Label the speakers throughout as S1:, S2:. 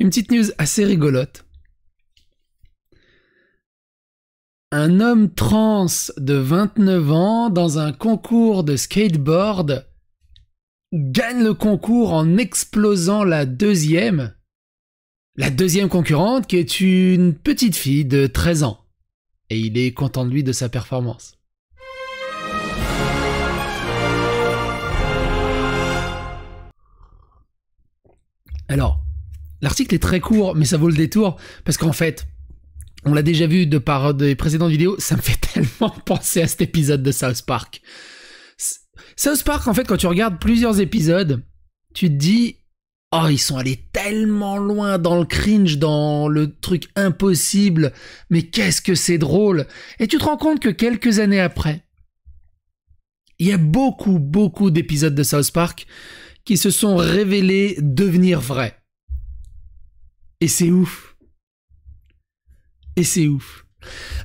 S1: Une petite news assez rigolote. Un homme trans de 29 ans dans un concours de skateboard gagne le concours en explosant la deuxième. La deuxième concurrente qui est une petite fille de 13 ans. Et il est content de lui de sa performance. L'article est très court, mais ça vaut le détour, parce qu'en fait, on l'a déjà vu de par des précédentes vidéos, ça me fait tellement penser à cet épisode de South Park. South Park, en fait, quand tu regardes plusieurs épisodes, tu te dis, oh, ils sont allés tellement loin dans le cringe, dans le truc impossible, mais qu'est-ce que c'est drôle. Et tu te rends compte que quelques années après, il y a beaucoup, beaucoup d'épisodes de South Park qui se sont révélés devenir vrais. Et c'est ouf. Et c'est ouf.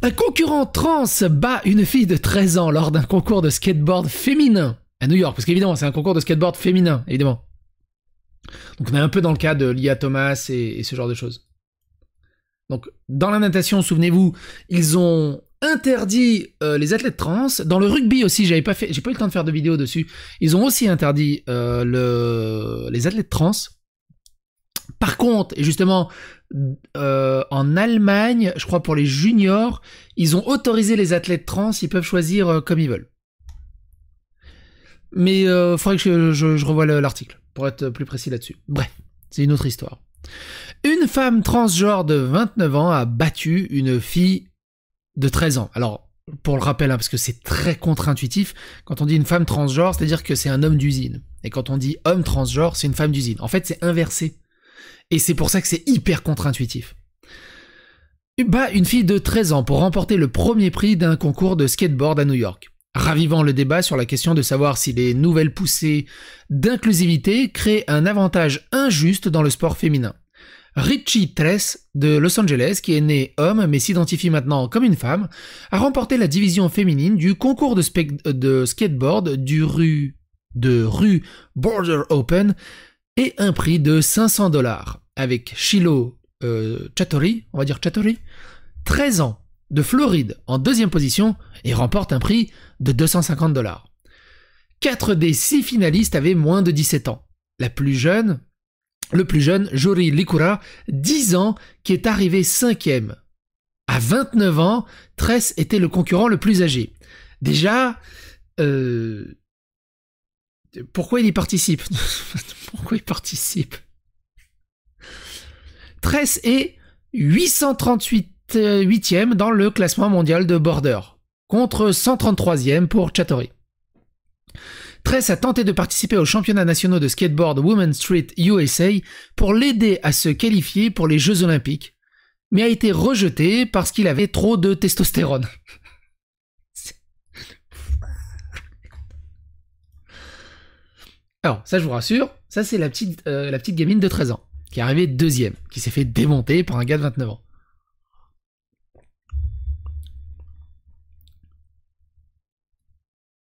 S1: Un concurrent trans bat une fille de 13 ans lors d'un concours de skateboard féminin à New York. Parce qu'évidemment, c'est un concours de skateboard féminin, évidemment. Donc on est un peu dans le cas de Lia Thomas et, ce genre de choses. Donc dans la natation, souvenez-vous, ils ont interdit euh, les athlètes trans. Dans le rugby aussi, j'avais pas fait, j'ai pas eu le temps de faire de vidéo dessus. Ils ont aussi interdit euh, les athlètes trans. Par contre, et justement, euh, en Allemagne, je crois pour les juniors, ils ont autorisé les athlètes trans, ils peuvent choisir euh, comme ils veulent. Mais il euh, faudrait que je, revoie l'article pour être plus précis là-dessus. Bref, c'est une autre histoire. Une femme transgenre de 29 ans a battu une fille de 13 ans. Alors, pour le rappel, hein, parce que c'est très contre-intuitif, quand on dit une femme transgenre, c'est-à-dire que c'est un homme d'usine. Et quand on dit homme transgenre, c'est une femme d'usine. En fait, c'est inversé. Et c'est pour ça que c'est hyper contre-intuitif. Bat une fille de 13 ans pour remporter le premier prix d'un concours de skateboard à New York, ravivant le débat sur la question de savoir si les nouvelles poussées d'inclusivité créent un avantage injuste dans le sport féminin. Richie Tress de Los Angeles, qui est né homme mais s'identifie maintenant comme une femme, a remporté la division féminine du concours de, skateboard du de rue Border Open et un prix de 500 dollars avec Shiloh euh, Chatori, on va dire Chattery, 13 ans de Floride en deuxième position et remporte un prix de 250 dollars. 4 des 6 finalistes avaient moins de 17 ans. La plus jeune, le plus jeune, Jori Likura, 10 ans, qui est arrivé 5e. À 29 ans, Tress était le concurrent le plus âgé. Déjà, euh, pourquoi il y participe Pourquoi il participe Tress et 838 e euh, dans le classement mondial de Border, contre 133e pour Chattery. Tress a tenté de participer aux championnats nationaux de skateboard Women's Street USA pour l'aider à se qualifier pour les Jeux Olympiques, mais a été rejeté parce qu'il avait trop de testostérone. Alors, ça, je vous rassure, ça, c'est la petite, euh, la petite gamine de 13 ans, qui est arrivée deuxième, qui s'est fait démonter par un gars de 29 ans.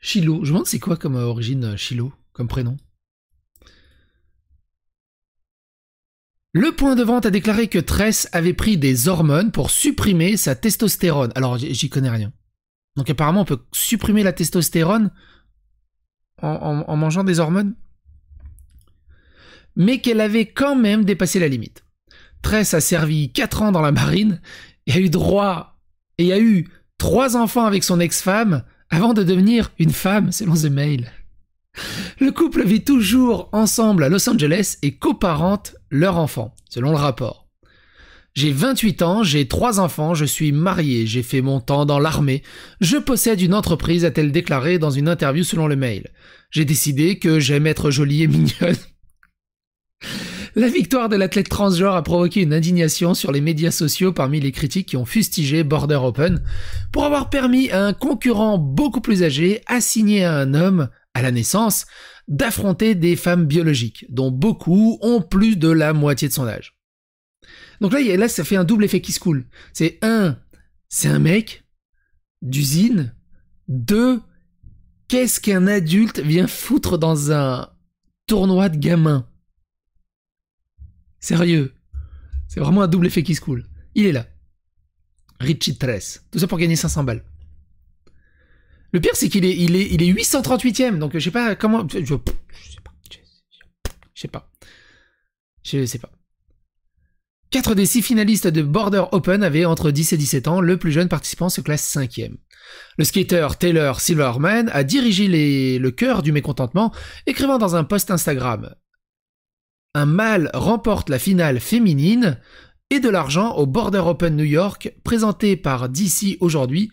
S1: Chilo, je me demande c'est quoi comme euh, origine Chilo, euh, comme prénom Le point de vente a déclaré que Tress avait pris des hormones pour supprimer sa testostérone. Alors, j'y connais rien. Donc apparemment, on peut supprimer la testostérone en mangeant des hormones mais qu'elle avait quand même dépassé la limite. Tress a servi 4 ans dans la marine et a eu droit et a eu 3 enfants avec son ex-femme avant de devenir une femme selon The Mail. Le couple vit toujours ensemble à Los Angeles et coparente leur enfant, selon le rapport. J'ai 28 ans, j'ai 3 enfants, je suis marié, j'ai fait mon temps dans l'armée, je possède une entreprise, a-t-elle déclaré dans une interview selon le mail. J'ai décidé que j'aime être jolie et mignonne la victoire de l'athlète transgenre a provoqué une indignation sur les médias sociaux parmi les critiques qui ont fustigé Border Open pour avoir permis à un concurrent beaucoup plus âgé, assigné à un homme à la naissance, d'affronter des femmes biologiques, dont beaucoup ont plus de la moitié de son âge. Donc là, là ça fait un double effet qui se coule. C'est un, c'est un mec d'usine. Deux, qu'est-ce qu'un adulte vient foutre dans un tournoi de gamins Sérieux. C'est vraiment un double effet qui se coule. Il est là. Richie Tress, Tout ça pour gagner 500 balles. Le pire, c'est qu'il est, il est, il est 838ème. Donc, euh, je sais pas comment. Je, sais pas. Je sais pas. Je sais pas. 4 des 6 finalistes de Border Open avaient entre 10 et 17 ans. Le plus jeune participant se classe 5ème. Le skater Taylor Silverman a dirigé les, le cœur du mécontentement, écrivant dans un post Instagram un mâle remporte la finale féminine et de l'argent au Border Open New York présenté par DC aujourd'hui.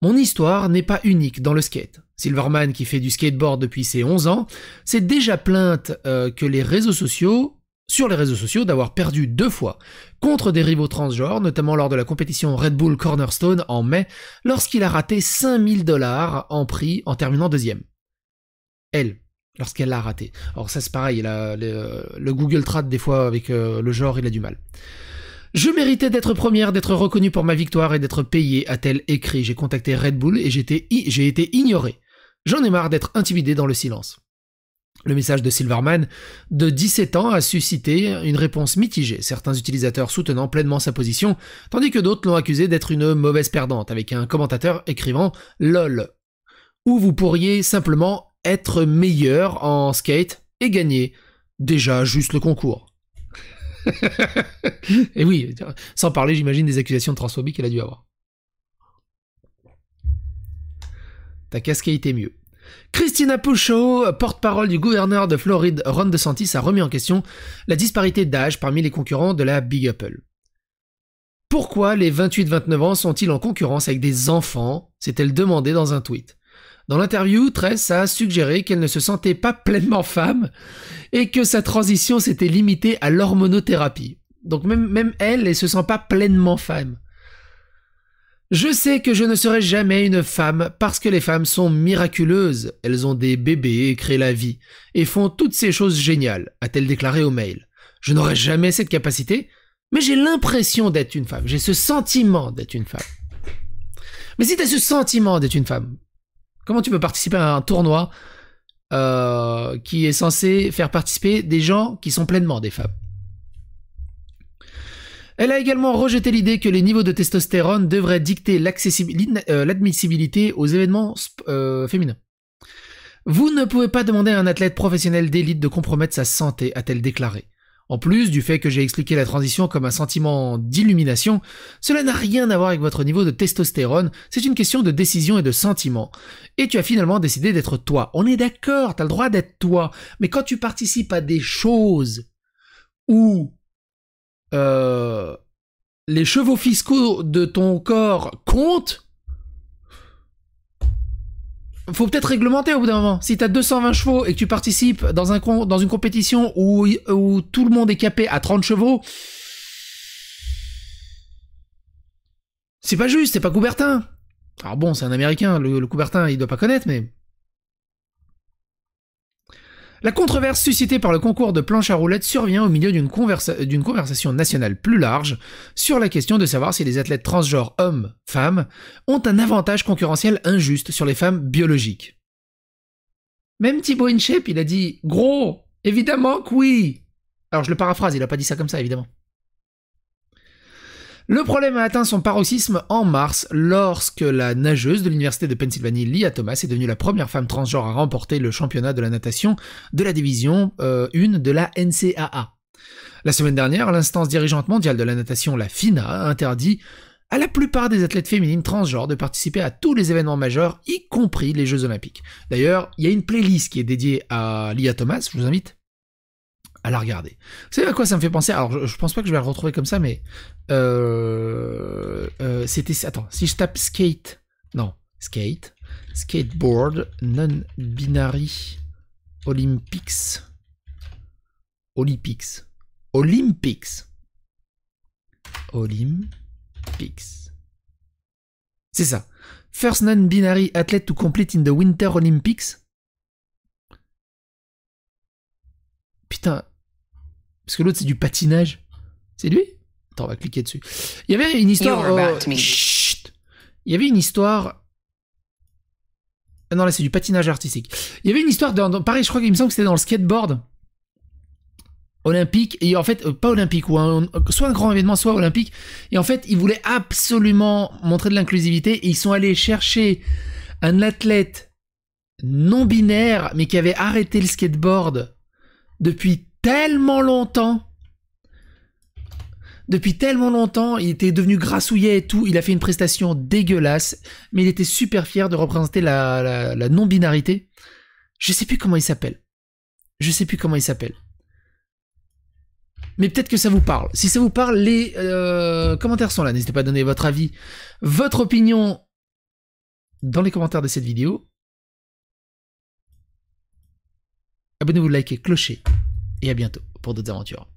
S1: Mon histoire n'est pas unique dans le skate. Silverman, qui fait du skateboard depuis ses 11 ans, s'est déjà plainte euh, que les réseaux sociaux, sur les réseaux sociaux, d'avoir perdu deux fois contre des rivaux transgenres, notamment lors de la compétition Red Bull Cornerstone en mai, lorsqu'il a raté 5000 dollars en prix en terminant deuxième. Elle, lorsqu'elle l'a raté. Alors ça c'est pareil, le, Google trade des fois avec euh, le genre il a du mal. Je méritais d'être première, d'être reconnue pour ma victoire et d'être payée, a-t-elle écrit. J'ai contacté Red Bull et j'ai été ignorée. J'en ai marre d'être intimidée dans le silence. Le message de Silverman, de 17 ans, a suscité une réponse mitigée, certains utilisateurs soutenant pleinement sa position, tandis que d'autres l'ont accusé d'être une mauvaise perdante, avec un commentateur écrivant LOL. Ou vous pourriez simplement être meilleur en skate et gagner déjà juste le concours. et oui, sans parler, j'imagine, des accusations de transphobie qu'elle a dû avoir. T'as casquette skater mieux. Christina Pouchot, porte-parole du gouverneur de Floride Ron DeSantis, a remis en question la disparité d'âge parmi les concurrents de la Big Apple. Pourquoi les 28-29 ans sont-ils en concurrence avec des enfants s'est-elle demandé dans un tweet. Dans l'interview, Tress a suggéré qu'elle ne se sentait pas pleinement femme et que sa transition s'était limitée à l'hormonothérapie. Donc même, même elle ne se sent pas pleinement femme. Je sais que je ne serai jamais une femme parce que les femmes sont miraculeuses. Elles ont des bébés et créent la vie et font toutes ces choses géniales, a-t-elle déclaré au mail. Je n'aurai jamais cette capacité, mais j'ai l'impression d'être une femme. J'ai ce sentiment d'être une femme. Mais si t'as ce sentiment d'être une femme, Comment tu peux participer à un tournoi euh, qui est censé faire participer des gens qui sont pleinement des femmes elle a également rejeté l'idée que les niveaux de testostérone devraient dicter euh, l'admissibilité aux événements euh, féminins. Vous ne pouvez pas demander à un athlète professionnel d'élite de compromettre sa santé, a-t-elle déclaré. En plus du fait que j'ai expliqué la transition comme un sentiment d'illumination, cela n'a rien à voir avec votre niveau de testostérone, c'est une question de décision et de sentiment. Et tu as finalement décidé d'être toi. On est d'accord, t'as le droit d'être toi, mais quand tu participes à des choses où euh, les chevaux fiscaux de ton corps comptent, faut peut-être réglementer au bout d'un moment. Si t'as 220 chevaux et que tu participes dans, un dans une compétition où, tout le monde est capé à 30 chevaux, c'est pas juste, c'est pas Coubertin. Alors bon, c'est un Américain, le, le Coubertin, il doit pas connaître, mais la controverse suscitée par le concours de planche à roulettes survient au milieu d'une conversation nationale plus large sur la question de savoir si les athlètes transgenres hommes-femmes ont un avantage concurrentiel injuste sur les femmes biologiques. Même Thibaut Inchep, il a dit Gros, évidemment que oui Alors je le paraphrase, il a pas dit ça comme ça, évidemment. Le problème a atteint son paroxysme en mars lorsque la nageuse de l'université de Pennsylvanie, Lia Thomas, est devenue la première femme transgenre à remporter le championnat de la natation de la division 1 euh, de la NCAA. La semaine dernière, l'instance dirigeante mondiale de la natation, la FINA, a interdit à la plupart des athlètes féminines transgenres de participer à tous les événements majeurs, y compris les Jeux Olympiques. D'ailleurs, il y a une playlist qui est dédiée à Lia Thomas, je vous invite à la regarder. Vous savez à quoi ça me fait penser Alors, je, pense pas que je vais la retrouver comme ça, mais euh, euh, c'était attends, si je tape skate, non, skate, skateboard non-binary Olympics, Olympics, Olympics, Olympics. C'est ça. First non-binary athlete to complete in the Winter Olympics. Putain, parce que l'autre, c'est du patinage. C'est lui Attends, on va cliquer dessus. Il y avait une histoire. Oh, Il y avait une histoire. Ah non, là, c'est du patinage artistique. Il y avait une histoire. Dans... Pareil, je crois qu'il me semble que c'était dans le skateboard olympique et en fait euh, pas olympique ou soit un grand événement soit olympique et en fait ils voulaient absolument montrer de l'inclusivité et ils sont allés chercher un athlète non binaire mais qui avait arrêté le skateboard depuis tellement longtemps. Depuis tellement longtemps, il était devenu grassouillet et tout. Il a fait une prestation dégueulasse, mais il était super fier de représenter la, la, non-binarité. Je sais plus comment il s'appelle. Je sais plus comment il s'appelle. Mais peut-être que ça vous parle. Si ça vous parle, les euh, commentaires sont là. N'hésitez pas à donner votre avis, votre opinion dans les commentaires de cette vidéo. Abonnez-vous, likez, clochez et à bientôt pour d'autres aventures.